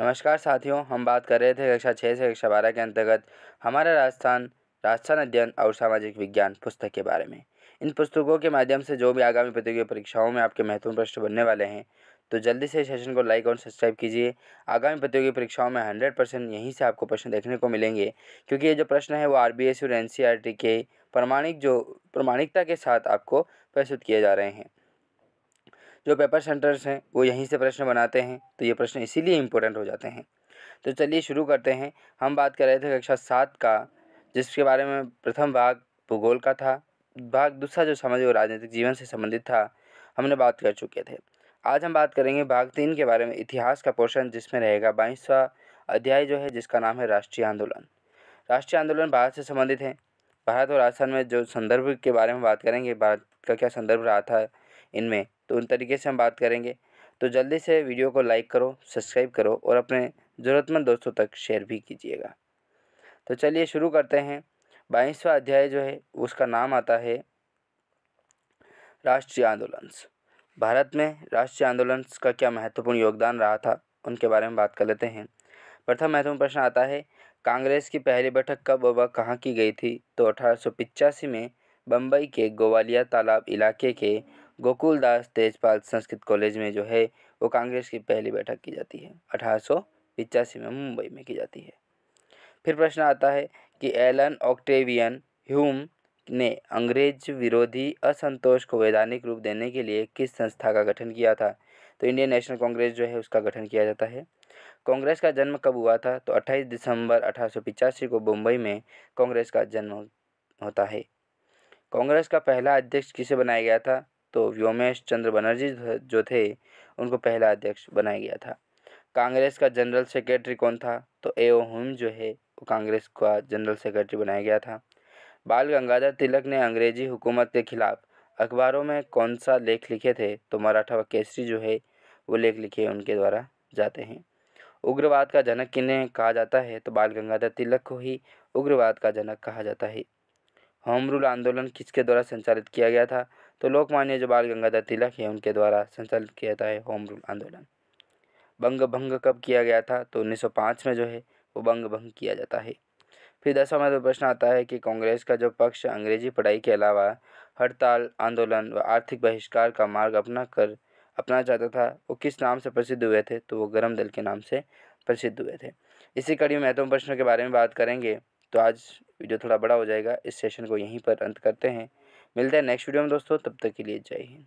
नमस्कार साथियों हम बात कर रहे थे कक्षा छः से कक्षा बारह के अंतर्गत हमारा राजस्थान राजस्थान अध्ययन और सामाजिक विज्ञान पुस्तक के बारे में इन पुस्तकों के माध्यम से जो भी आगामी प्रतियोगी परीक्षाओं में आपके महत्वपूर्ण प्रश्न बनने वाले हैं तो जल्दी से सेशन को लाइक और सब्सक्राइब कीजिए आगामी प्रतियोगी परीक्षाओं में हंड्रेड परसेंट यहीं से आपको प्रश्न देखने को मिलेंगे क्योंकि ये जो प्रश्न है वो आर बी एस और एन सी आर टी के प्रमाणिक जो प्रमाणिकता के साथ आपको प्रस्तुत किए जा रहे हैं जो पेपर सेंटर्स हैं वो यहीं से प्रश्न बनाते हैं तो ये प्रश्न इसीलिए इम्पोर्टेंट हो जाते हैं तो चलिए शुरू करते हैं हम बात कर रहे थे कक्षा सात का जिसके बारे में प्रथम भाग भूगोल का था भाग दूसरा जो समझ और राजनीतिक जीवन से संबंधित था हमने बात कर चुके थे आज हम बात करेंगे भाग तीन के बारे में इतिहास का पोर्शन जिसमें रहेगा बाईसवा अध्याय जो है जिसका नाम है राष्ट्रीय आंदोलन राष्ट्रीय आंदोलन भारत से संबंधित है भारत और राजस्थान में जो संदर्भ के बारे में बात करेंगे भारत का क्या संदर्भ रहा था इनमें तो उन तरीके से हम बात करेंगे तो जल्दी से वीडियो को लाइक करो सब्सक्राइब करो और अपने ज़रूरतमंद दोस्तों तक शेयर भी कीजिएगा तो चलिए शुरू करते हैं बाईसवा अध्याय जो है उसका नाम आता है राष्ट्रीय आंदोलन भारत में राष्ट्रीय आंदोलन का क्या महत्वपूर्ण योगदान रहा था उनके बारे में बात कर लेते हैं प्रथम महत्वपूर्ण प्रश्न आता है कांग्रेस की पहली बैठक कब व कहाँ की गई थी तो अठारह में बम्बई के गोवालिया तालाब इलाके के गोकुल दास तेजपाल संस्कृत कॉलेज में जो है वो कांग्रेस की पहली बैठक की जाती है अठारह में मुंबई में की जाती है फिर प्रश्न आता है कि एलन ऑक्टेवियन ह्यूम ने अंग्रेज विरोधी असंतोष को वैधानिक रूप देने के लिए किस संस्था का गठन किया था तो इंडियन नेशनल कांग्रेस जो है उसका गठन किया जाता है कांग्रेस का जन्म कब हुआ था तो 28 दिसंबर अठारह को मुंबई में कांग्रेस का जन्म होता है कांग्रेस का पहला अध्यक्ष किसे बनाया गया था तो व्योमेश चंद्र बनर्जी जो थे उनको पहला अध्यक्ष बनाया गया था कांग्रेस का जनरल सेक्रेटरी कौन था तो ए ओ हुम जो है वो कांग्रेस का जनरल सेक्रेटरी बनाया गया था बाल गंगाधर तिलक ने अंग्रेजी हुकूमत के ख़िलाफ़ अखबारों में कौन सा लेख लिखे थे तो मराठा व केसरी जो है वो लेख लिखे उनके द्वारा जाते हैं उग्रवाद का जनक किन्हें कहा जाता है तो बाल गंगाधर तिलक को ही उग्रवाद का जनक कहा जाता है होम रूल आंदोलन किसके द्वारा संचालित किया गया था तो लोकमान्य जो बाल गंगाधर तिलक है उनके द्वारा संचालित किया जाता है होम रूल आंदोलन बंग भंग कब किया गया था तो 1905 में जो है वो बंग भंग किया जाता है फिर दसवा में तो प्रश्न आता है कि कांग्रेस का जो पक्ष अंग्रेजी पढ़ाई के अलावा हड़ताल आंदोलन व आर्थिक बहिष्कार का मार्ग अपना कर अपना चाहता था वो किस नाम से प्रसिद्ध हुए थे तो वो गर्म दल के नाम से प्रसिद्ध हुए थे इसी कड़ी में महत्वपूर्ण प्रश्नों के बारे में बात करेंगे तो आज वीडियो थोड़ा बड़ा हो जाएगा इस सेशन को यहीं पर अंत करते हैं मिलते हैं नेक्स्ट वीडियो में दोस्तों तब तक के लिए जय हिंद